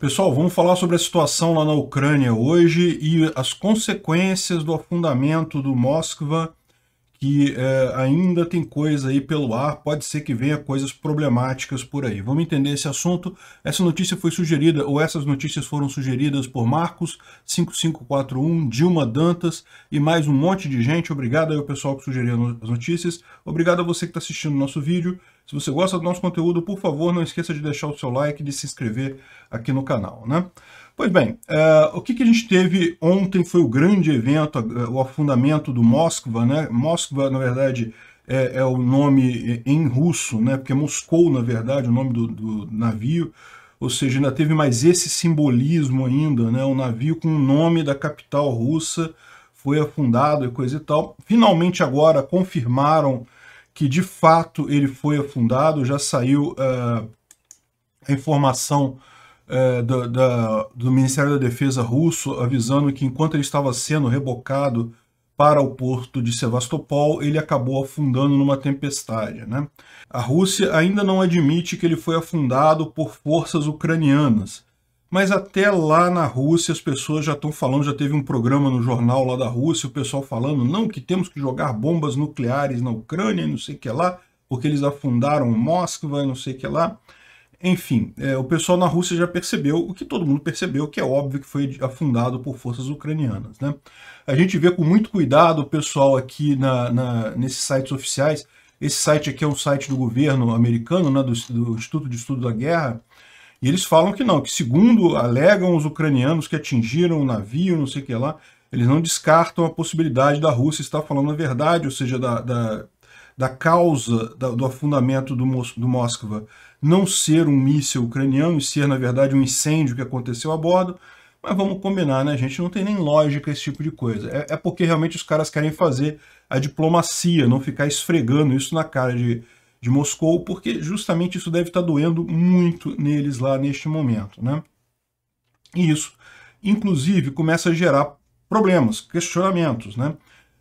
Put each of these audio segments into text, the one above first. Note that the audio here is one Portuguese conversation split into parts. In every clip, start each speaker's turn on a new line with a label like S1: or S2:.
S1: Pessoal, vamos falar sobre a situação lá na Ucrânia hoje e as consequências do afundamento do Moskva, que é, ainda tem coisa aí pelo ar, pode ser que venha coisas problemáticas por aí. Vamos entender esse assunto. Essa notícia foi sugerida, ou essas notícias foram sugeridas por Marcos 5541, Dilma Dantas e mais um monte de gente. Obrigado aí ao pessoal que sugeriu as notícias. Obrigado a você que está assistindo o nosso vídeo. Se você gosta do nosso conteúdo, por favor, não esqueça de deixar o seu like e de se inscrever aqui no canal, né? Pois bem, eh, o que, que, a gente teve ontem foi o grande evento, eh, o afundamento do Moskva, né? Moskva, na verdade, é, é, o nome em russo, né? Porque é Moscou, na verdade, o nome do, do, navio. Ou seja, ainda teve mais esse simbolismo ainda, né? O navio com o nome da capital russa foi afundado e coisa e tal. Finalmente agora confirmaram que de fato ele foi afundado, já saiu eh, a informação eh, do, da, do Ministério da Defesa russo avisando que enquanto ele estava sendo rebocado para o porto de Sevastopol, ele acabou afundando numa tempestade. Né? A Rússia ainda não admite que ele foi afundado por forças ucranianas, mas até lá na Rússia as pessoas já estão falando, já teve um programa no jornal lá da Rússia, o pessoal falando, não, que temos que jogar bombas nucleares na Ucrânia e não sei o que lá, porque eles afundaram Moscou e não sei o que lá. Enfim, é, o pessoal na Rússia já percebeu, o que todo mundo percebeu, que é óbvio que foi afundado por forças ucranianas. Né? A gente vê com muito cuidado o pessoal aqui na, na, nesses sites oficiais, esse site aqui é um site do governo americano, né, do, do Instituto de Estudo da Guerra, e eles falam que não, que segundo alegam os ucranianos que atingiram o navio, não sei o que lá, eles não descartam a possibilidade da Rússia estar falando a verdade, ou seja, da, da, da causa da, do afundamento do, Mos do Moskva não ser um míssil ucraniano e ser, na verdade, um incêndio que aconteceu a bordo. Mas vamos combinar, né, gente? Não tem nem lógica esse tipo de coisa. É, é porque realmente os caras querem fazer a diplomacia, não ficar esfregando isso na cara de de Moscou, porque justamente isso deve estar doendo muito neles lá neste momento. Né? E isso, inclusive, começa a gerar problemas, questionamentos. Né?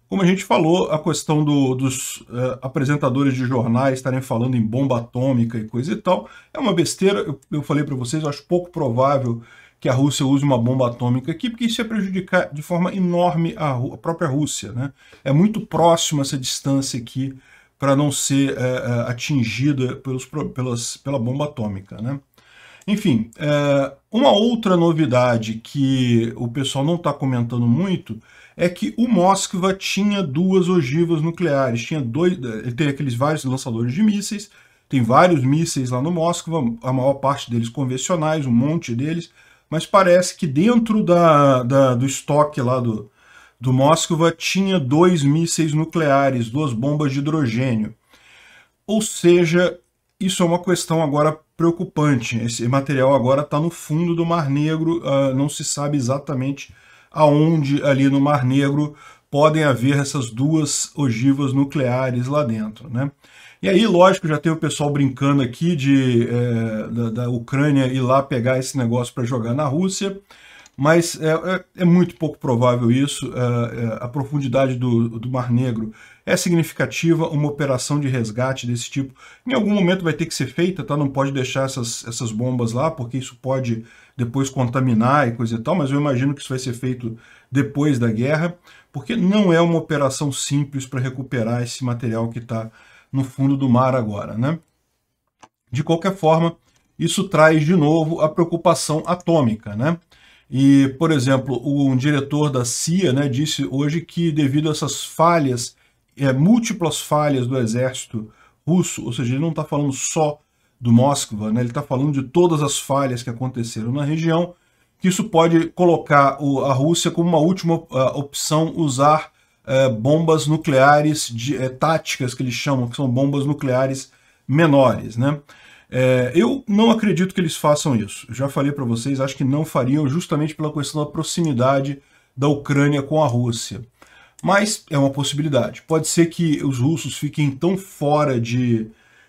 S1: Como a gente falou, a questão do, dos uh, apresentadores de jornais estarem falando em bomba atômica e coisa e tal é uma besteira. Eu, eu falei para vocês, eu acho pouco provável que a Rússia use uma bomba atômica aqui, porque isso ia prejudicar de forma enorme a, a própria Rússia. Né? É muito próximo essa distância aqui para não ser é, é atingida pelos, pelas, pela bomba atômica. Né? Enfim, é, uma outra novidade que o pessoal não está comentando muito é que o Moskva tinha duas ogivas nucleares, tinha dois, ele tem aqueles vários lançadores de mísseis, tem vários mísseis lá no Moskva, a maior parte deles convencionais, um monte deles, mas parece que dentro da, da do estoque lá do, do Moskva tinha dois mísseis nucleares, duas bombas de hidrogênio. Ou seja, isso é uma questão agora preocupante. Esse material agora está no fundo do Mar Negro, uh, não se sabe exatamente aonde ali no Mar Negro podem haver essas duas ogivas nucleares lá dentro. Né? E aí, lógico, já tem o pessoal brincando aqui de é, da, da Ucrânia ir lá pegar esse negócio para jogar na Rússia mas é, é, é, muito pouco provável isso. É, é, a profundidade do, do Mar Negro é significativa, uma operação de resgate desse tipo em algum momento vai ter que ser feita, tá? não pode deixar essas, essas bombas lá, porque isso pode depois contaminar e coisa e tal, mas eu imagino que isso vai ser feito depois da guerra, porque não é uma operação simples para recuperar esse material que está no fundo do mar agora. Né? De qualquer forma, isso traz de novo a preocupação atômica. Né? E, por exemplo, um diretor da CIA né, disse hoje que devido a essas falhas, é, múltiplas falhas do exército russo, ou seja, ele não está falando só do Moskva, né, ele está falando de todas as falhas que aconteceram na região, que isso pode colocar o, a Rússia como uma última é, opção usar é, bombas nucleares de, é, táticas, que eles chamam, que são bombas nucleares menores. Né? É, eu não acredito que eles façam isso. Já falei para vocês, acho que não fariam justamente pela questão da proximidade da Ucrânia com a Rússia. Mas é uma possibilidade. Pode ser que os russos fiquem tão fora de,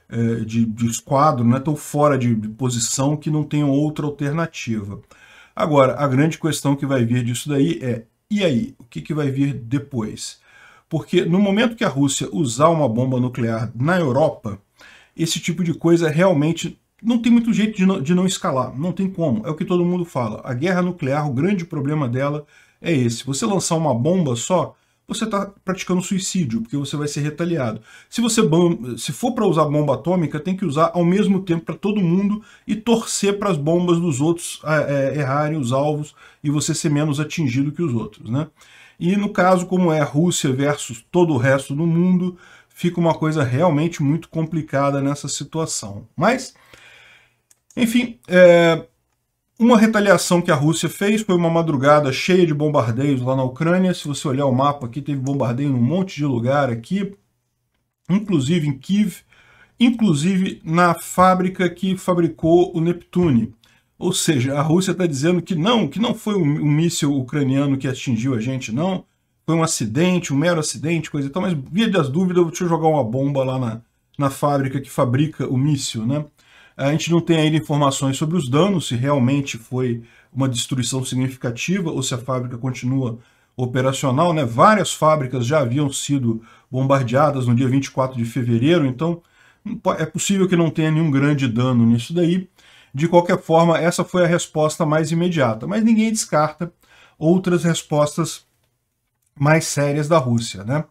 S1: é, de, de esquadro, né, tão fora de, de posição, que não tenham outra alternativa. Agora, a grande questão que vai vir disso daí é, e aí, o que, que vai vir depois? Porque no momento que a Rússia usar uma bomba nuclear na Europa, esse tipo de coisa realmente não tem muito jeito de não, de não escalar, não tem como. É o que todo mundo fala. A guerra nuclear, o grande problema dela é esse. Você lançar uma bomba só, você está praticando suicídio, porque você vai ser retaliado. Se você se for para usar bomba atômica, tem que usar ao mesmo tempo para todo mundo e torcer para as bombas dos outros é, é, errarem os alvos e você ser menos atingido que os outros. Né? E no caso, como é a Rússia versus todo o resto do mundo, fica uma coisa realmente muito complicada nessa situação. Mas, enfim, é, uma retaliação que a Rússia fez foi uma madrugada cheia de bombardeios lá na Ucrânia. Se você olhar o mapa aqui, teve bombardeio em um monte de lugar aqui, inclusive em Kiev, inclusive na fábrica que fabricou o Neptune. Ou seja, a Rússia está dizendo que não, que não foi um, um míssil ucraniano que atingiu a gente, não foi um acidente, um mero acidente, coisa e tal, mas via das dúvidas, deixa eu jogar uma bomba lá na, na fábrica que fabrica o míssil, né? A gente não tem ainda informações sobre os danos, se realmente foi uma destruição significativa ou se a fábrica continua operacional. Né? Várias fábricas já haviam sido bombardeadas no dia 24 de fevereiro, então é possível que não tenha nenhum grande dano nisso daí. De qualquer forma, essa foi a resposta mais imediata, mas ninguém descarta outras respostas mais sérias da Rússia. Né?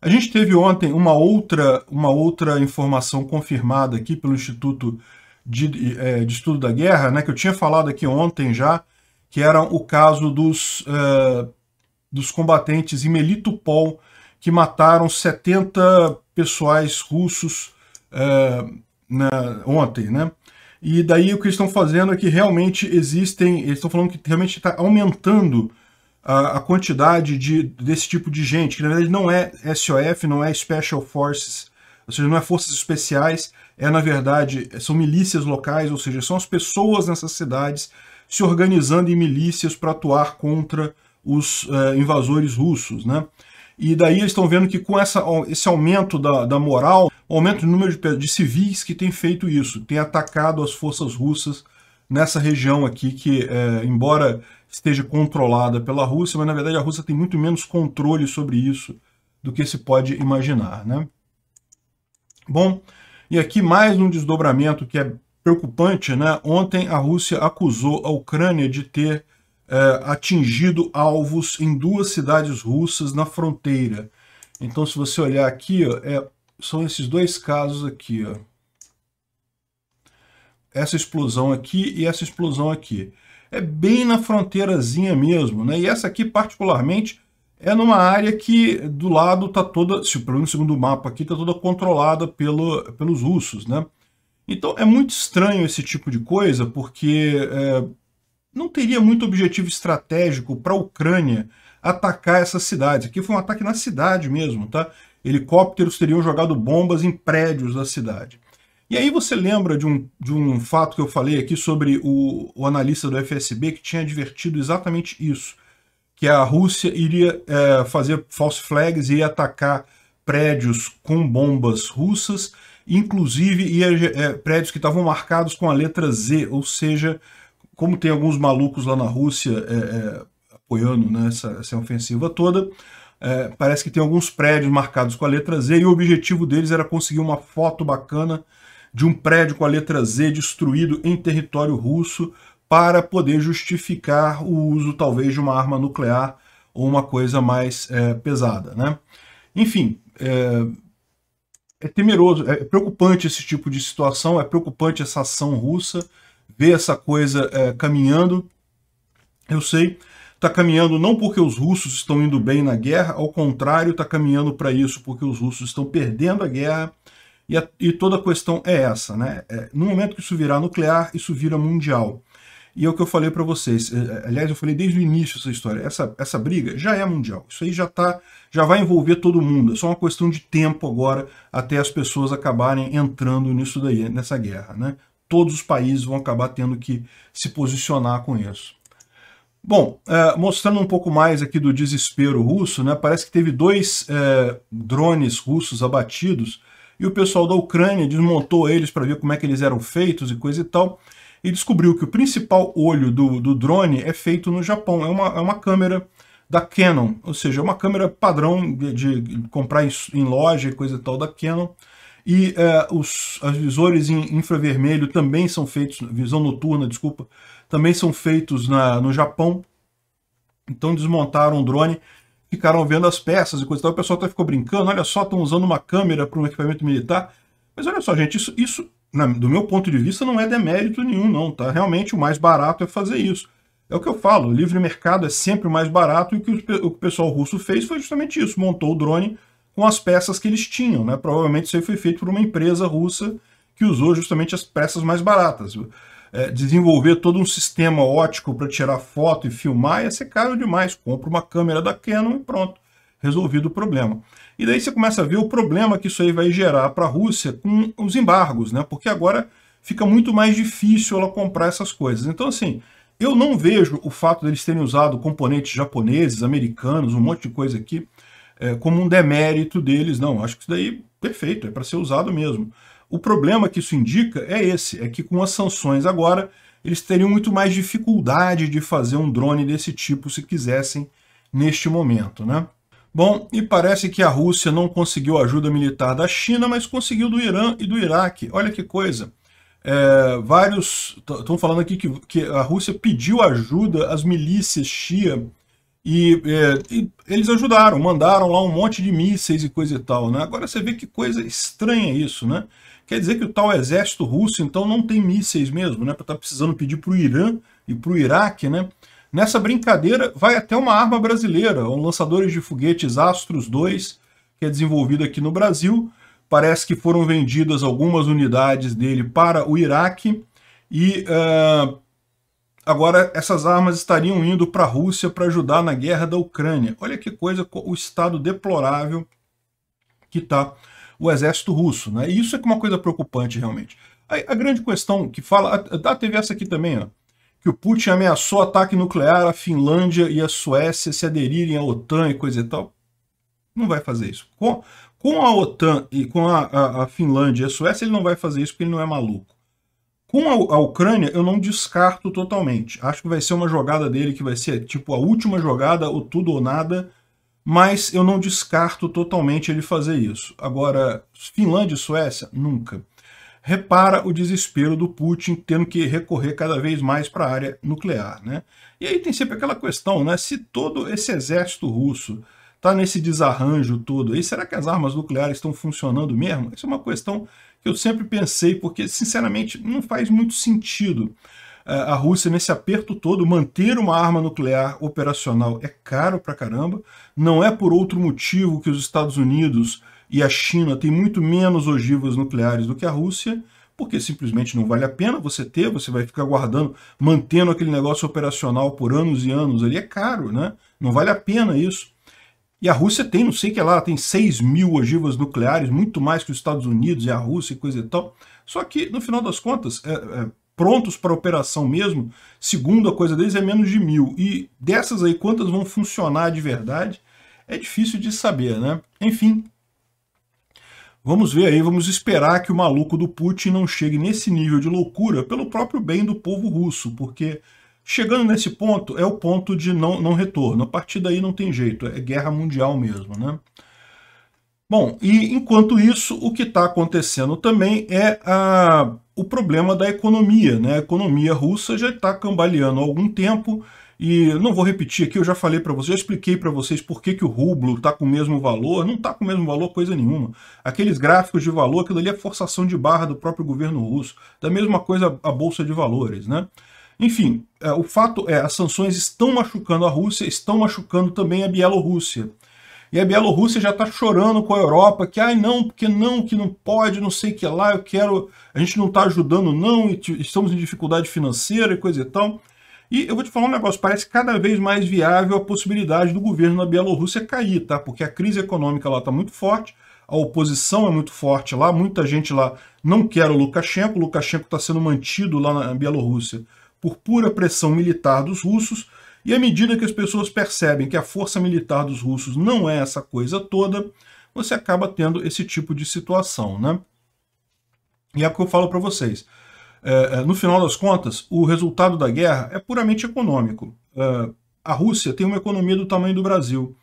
S1: A gente teve ontem uma outra, uma outra informação confirmada aqui pelo Instituto de, é, de Estudo da Guerra, né, que eu tinha falado aqui ontem já, que era o caso dos, uh, dos combatentes em Melitopol, que mataram 70 pessoais russos uh, na, ontem, né? E daí o que eles estão fazendo é que realmente existem, eles estão falando que realmente está aumentando a, quantidade de, desse tipo de gente, que na verdade não é SOF, não é Special Forces, ou seja, não é forças especiais, é na verdade, são milícias locais, ou seja, são as pessoas nessas cidades se organizando em milícias para atuar contra os uh, invasores russos, né? E daí eles estão vendo que com essa, esse aumento da, da moral, aumento do número de, de civis que tem feito isso, tem atacado as forças russas nessa região aqui que, é, embora esteja controlada pela Rússia, mas na verdade a Rússia tem muito menos controle sobre isso do que se pode imaginar. Né? Bom, e aqui mais um desdobramento que é preocupante. Né? Ontem a Rússia acusou a Ucrânia de ter é, atingido alvos em duas cidades russas na fronteira. Então se você olhar aqui, ó, é, são esses dois casos aqui. Ó essa explosão aqui e essa explosão aqui. É bem na fronteirazinha mesmo, né? E essa aqui, particularmente, é numa área que do lado está toda, se pelo menos segundo o mapa aqui, está toda controlada pelo, pelos russos, né? Então é muito estranho esse tipo de coisa, porque é, não teria muito objetivo estratégico para a Ucrânia atacar essas cidades. Aqui foi um ataque na cidade mesmo, tá? Helicópteros teriam jogado bombas em prédios da cidade. E aí você lembra de um, de um fato que eu falei aqui sobre o, o analista do FSB que tinha advertido exatamente isso, que a Rússia iria é, fazer false flags e atacar prédios com bombas russas, inclusive ia, é, é, prédios que estavam marcados com a letra Z, ou seja, como tem alguns malucos lá na Rússia é, é, apoiando né, essa, essa ofensiva toda, é, parece que tem alguns prédios marcados com a letra Z e o objetivo deles era conseguir uma foto bacana de um prédio com a letra Z destruído em território russo para poder justificar o uso talvez de uma arma nuclear ou uma coisa mais é, pesada. Né? Enfim, é, é, temeroso, é preocupante esse tipo de situação, é preocupante essa ação russa, ver essa coisa é, caminhando. Eu sei, está caminhando não porque os russos estão indo bem na guerra, ao contrário, está caminhando para isso porque os russos estão perdendo a guerra e, a, e toda a questão é essa, né? É, no momento que isso virar nuclear, isso vira mundial. E é o que eu falei para vocês. É, é, aliás, eu falei desde o início essa história. Essa, essa briga já é mundial. Isso aí já tá, já vai envolver todo mundo. É só uma questão de tempo agora até as pessoas acabarem entrando nisso daí, nessa guerra. Né? Todos os países vão acabar tendo que se posicionar com isso. Bom, é, mostrando um pouco mais aqui do desespero russo, né, parece que teve dois é, drones russos abatidos e o pessoal da Ucrânia desmontou eles para ver como é que eles eram feitos e coisa e tal, e descobriu que o principal olho do, do drone é feito no Japão, é uma, é uma câmera da Canon, ou seja, é uma câmera padrão de, de comprar em, em, loja e coisa e tal da Canon, e é, os, as visores em infravermelho também são feitos, visão noturna, desculpa, também são feitos na, no Japão, então desmontaram o drone ficaram vendo as peças e coisa e tal. O pessoal até ficou brincando, olha só, estão usando uma câmera para um equipamento militar. Mas olha só, gente, isso, isso na, do meu ponto de vista, não é demérito nenhum, não, tá? Realmente o mais barato é fazer isso. É o que eu falo, o livre mercado é sempre o mais barato e o que o, o pessoal russo fez foi justamente isso, montou o drone com as peças que eles tinham, né? Provavelmente isso aí foi feito por uma empresa russa que usou justamente as peças mais baratas é, desenvolver todo um sistema ótico para tirar foto e filmar ia ser caro demais. Compra uma câmera da Canon e pronto, resolvido o problema. E daí você começa a ver o problema que isso aí vai gerar para a Rússia com os embargos, né? Porque agora fica muito mais difícil ela comprar essas coisas. Então, assim, eu não vejo o fato deles terem usado componentes japoneses, americanos, um monte de coisa aqui, é, como um demérito deles, não. Acho que isso daí, é perfeito, é para ser usado mesmo. O problema que isso indica é esse, é que com as sanções agora, eles teriam muito mais dificuldade de fazer um drone desse tipo se quisessem neste momento, né? Bom, e parece que a Rússia não conseguiu ajuda militar da China, mas conseguiu do Irã e do Iraque. Olha que coisa. É, vários estão falando aqui que, que, a Rússia pediu ajuda às milícias Shia e, é, e, eles ajudaram, mandaram lá um monte de mísseis e coisa e tal. Né? Agora você vê que coisa estranha isso, né? Quer dizer que o tal exército russo, então, não tem mísseis mesmo, né? Para estar tá precisando pedir para o Irã e para o Iraque, né? Nessa brincadeira vai até uma arma brasileira, um lançadores de foguetes Astros 2, que é desenvolvido aqui no Brasil. Parece que foram vendidas algumas unidades dele para o Iraque e uh, Agora, essas armas estariam indo para a Rússia para ajudar na guerra da Ucrânia. Olha que coisa, o estado deplorável que está o exército russo. Né? E isso é, é uma coisa preocupante, realmente. A, a grande questão que fala... Ah, teve essa aqui também, ó, que o Putin ameaçou ataque nuclear à Finlândia e à Suécia se aderirem à OTAN e coisa e tal. Não vai fazer isso. Com, com a OTAN e com a, a, a Finlândia e a Suécia, ele não vai fazer isso porque ele não é maluco. Com a, Ucrânia, eu não descarto totalmente. Acho que vai ser uma jogada dele que vai ser tipo a última jogada, ou tudo ou nada, mas eu não descarto totalmente ele fazer isso. Agora, Finlândia e Suécia? Nunca. Repara o desespero do Putin tendo que recorrer cada vez mais para a área nuclear. Né? E aí tem sempre aquela questão, né? se todo esse exército russo está nesse desarranjo todo aí? Será que as armas nucleares estão funcionando mesmo? Isso é uma questão que eu sempre pensei, porque, sinceramente, não faz muito sentido eh, a Rússia, nesse aperto todo, manter uma arma nuclear operacional é caro pra caramba. Não é por outro motivo que os Estados Unidos e a China têm muito menos ogivas nucleares do que a Rússia, porque simplesmente não vale a pena você ter, você vai ficar guardando, mantendo aquele negócio operacional por anos e anos ali, é caro, né? Não vale a pena isso. E a Rússia tem, não sei o que lá, tem 6 mil ogivas nucleares, muito mais que os Estados Unidos e a Rússia e coisa e tal. Só que, no final das contas, é, é, prontos para operação mesmo, segundo a coisa deles, é menos de mil. E dessas aí, quantas vão funcionar de verdade, é difícil de saber, né? Enfim, vamos ver aí, vamos esperar que o maluco do Putin não chegue nesse nível de loucura pelo próprio bem do povo russo, porque Chegando nesse ponto, é o ponto de não, não retorno. A partir daí não tem jeito, é guerra mundial mesmo, né? Bom, e enquanto isso, o que está acontecendo também é a, o problema da economia. Né? A economia russa já está cambaleando há algum tempo, e não vou repetir aqui, eu já falei para vocês, já expliquei para vocês por que, que o rublo está com o mesmo valor, não está com o mesmo valor coisa nenhuma. Aqueles gráficos de valor, aquilo ali é forçação de barra do próprio governo russo. Da mesma coisa a Bolsa de Valores. né? Enfim, é, o fato é, as sanções estão machucando a Rússia, estão machucando também a Bielorrússia. E a Bielorrússia já está chorando com a Europa, que ai não, porque não, que não pode, não sei que lá, eu quero, a gente não está ajudando não, estamos em dificuldade financeira e coisa e tal. E eu vou te falar um negócio, parece cada vez mais viável a possibilidade do governo na Bielorrússia cair, tá? Porque a crise econômica lá está muito forte, a oposição é muito forte lá, muita gente lá não quer o Lukashenko, o Lukashenko está sendo mantido lá na Bielorrússia por pura pressão militar dos russos, e à medida que as pessoas percebem que a força militar dos russos não é essa coisa toda, você acaba tendo esse tipo de situação, né? E é o que eu falo para vocês. É, é, no final das contas, o resultado da guerra é puramente econômico. É, a Rússia tem uma economia do tamanho do Brasil.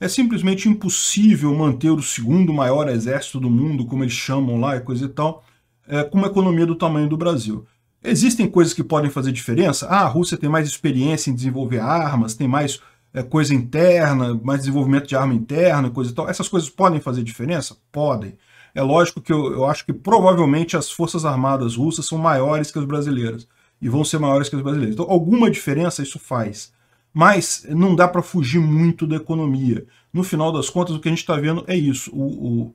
S1: É simplesmente impossível manter o segundo maior exército do mundo, como eles chamam lá e coisa e tal, é, com uma economia do tamanho do Brasil. Existem coisas que podem fazer diferença? Ah, a Rússia tem mais experiência em desenvolver armas, tem mais é, coisa interna, mais desenvolvimento de arma interna, coisa e tal. Essas coisas podem fazer diferença? Podem. É lógico que eu, eu acho que provavelmente as forças armadas russas são maiores que as brasileiras e vão ser maiores que as brasileiras. Então, alguma diferença isso faz. Mas não dá para fugir muito da economia. No final das contas, o que a gente está vendo é isso. O, o,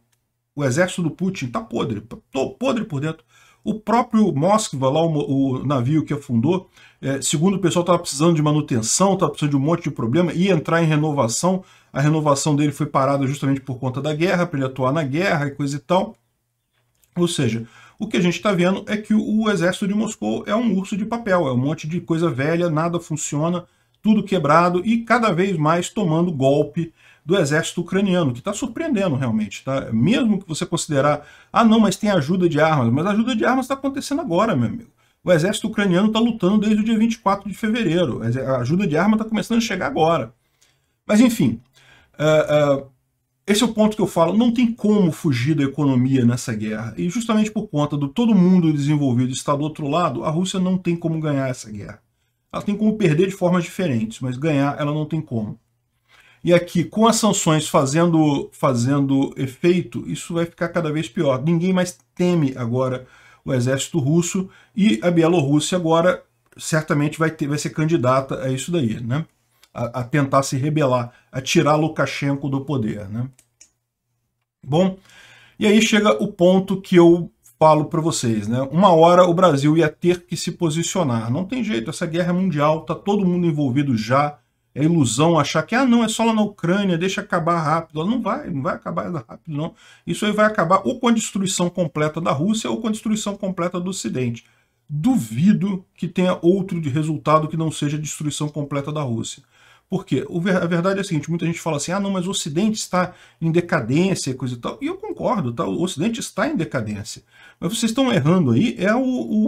S1: o exército do Putin está podre, tá podre por dentro. O próprio Moskva, lá o, o navio que afundou, é, segundo o pessoal, estava precisando de manutenção, estava precisando de um monte de problema, ia entrar em renovação. A renovação dele foi parada justamente por conta da guerra, para ele atuar na guerra e coisa e tal. Ou seja, o que a gente está vendo é que o exército de Moscou é um urso de papel, é um monte de coisa velha, nada funciona, tudo quebrado e cada vez mais tomando golpe do exército ucraniano, que está surpreendendo realmente. Tá? Mesmo que você considerar, ah não, mas tem ajuda de armas, mas a ajuda de armas está acontecendo agora, meu amigo. O exército ucraniano está lutando desde o dia 24 de fevereiro. A ajuda de arma está começando a chegar agora. Mas enfim, uh, uh, esse é o ponto que eu falo, não tem como fugir da economia nessa guerra. E justamente por conta do todo mundo desenvolvido estar do outro lado, a Rússia não tem como ganhar essa guerra. Ela tem como perder de formas diferentes, mas ganhar ela não tem como. E aqui, com as sanções fazendo, fazendo efeito, isso vai ficar cada vez pior. Ninguém mais teme agora o exército russo e a Bielorrússia agora certamente vai, ter, vai ser candidata a isso daí, né? A, a tentar se rebelar, a tirar Lukashenko do poder, né? Bom, e aí chega o ponto que eu falo para vocês, né? Uma hora o Brasil ia ter que se posicionar. Não tem jeito, essa guerra é mundial, tá todo mundo envolvido já é ilusão achar que, ah, não, é só lá na Ucrânia, deixa acabar rápido. não vai, não vai acabar rápido, não. Isso aí vai acabar ou com a destruição completa da Rússia ou com a destruição completa do Ocidente. Duvido que tenha outro de resultado que não seja a destruição completa da Rússia. Por quê? A verdade é a seguinte, muita gente fala assim, ah, não, mas o Ocidente está em decadência e coisa e tal. E eu concordo, tá? o Ocidente está em decadência. Mas vocês estão errando aí, é o,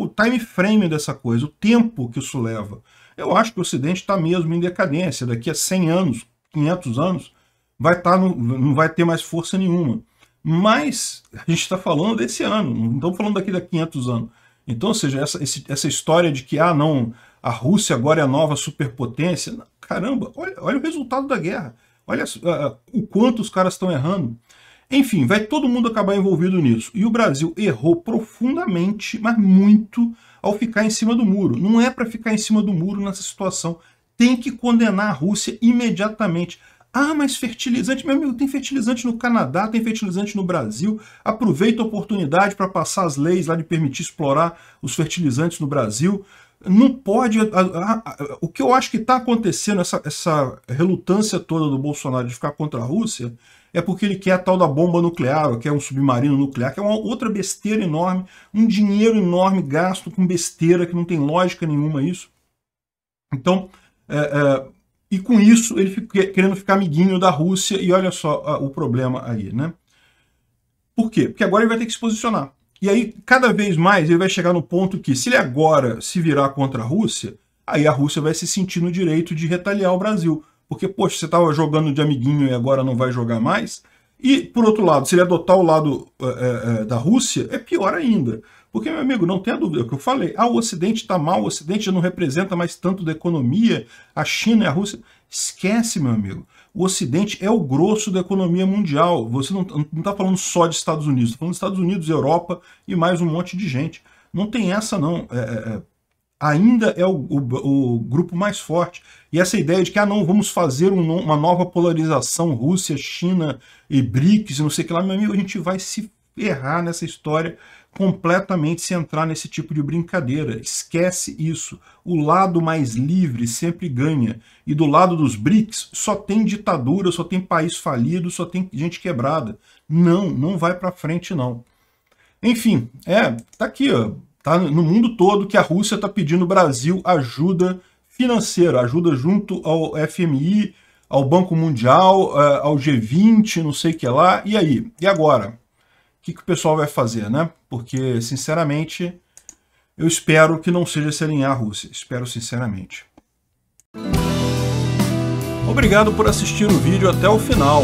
S1: o time frame dessa coisa, o tempo que isso leva. Eu acho que o Ocidente está mesmo em decadência. Daqui a 100 anos, 500 anos, vai tá no, não vai ter mais força nenhuma. Mas a gente está falando desse ano, não estamos falando daqui a 500 anos. Então, ou seja, essa, esse, essa história de que, ah, não, a Rússia agora é a nova superpotência, caramba, olha, olha o resultado da guerra. Olha uh, o quanto os caras estão errando. Enfim, vai todo mundo acabar envolvido nisso. E o Brasil errou profundamente, mas muito, ao ficar em cima do muro. Não é para ficar em cima do muro nessa situação. Tem que condenar a Rússia imediatamente. Ah, mas fertilizante, meu amigo, tem fertilizante no Canadá, tem fertilizante no Brasil. Aproveita a oportunidade para passar as leis lá de permitir explorar os fertilizantes no Brasil. Não pode. A, a, a, o que eu acho que está acontecendo, essa, essa relutância toda do Bolsonaro de ficar contra a Rússia, é porque ele quer a tal da bomba nuclear, ou quer um submarino nuclear, que é uma outra besteira enorme, um dinheiro enorme gasto com besteira, que não tem lógica nenhuma isso. Então, é, é, e com isso ele fica querendo ficar amiguinho da Rússia, e olha só a, o problema aí, né? Por quê? Porque agora ele vai ter que se posicionar. E aí, cada vez mais, ele vai chegar no ponto que, se ele agora se virar contra a Rússia, aí a Rússia vai se sentir no direito de retaliar o Brasil porque, poxa, você estava jogando de amiguinho e agora não vai jogar mais. E, por outro lado, se ele adotar o lado é, é, da Rússia, é pior ainda. Porque, meu amigo, não tenha dúvida, é o que eu falei. Ah, o Ocidente está mal, o Ocidente já não representa mais tanto da economia, a China e a Rússia. Esquece, meu amigo. O Ocidente é o grosso da economia mundial. Você não está falando só de Estados Unidos, está falando de Estados Unidos, Europa e mais um monte de gente. Não tem essa, não. É, é, é ainda é o, o, o, grupo mais forte. E essa ideia de que, ah, não, vamos fazer um, uma nova polarização, Rússia, China e BRICS, não sei o que lá, meu amigo, a gente vai se errar nessa história completamente se entrar nesse tipo de brincadeira. Esquece isso. O lado mais livre sempre ganha. E do lado dos BRICS só tem ditadura, só tem país falido, só tem gente quebrada. Não, não vai para frente não. Enfim, é, tá aqui, ó tá? no mundo todo que a Rússia está pedindo o Brasil ajuda financeira, ajuda junto ao FMI, ao Banco Mundial, é, ao G20, não sei o que lá. E aí? E agora? O que, que o pessoal vai fazer, né? Porque, sinceramente, eu espero que não seja se alinhar a Rússia. Espero sinceramente. Obrigado por assistir o vídeo até o final.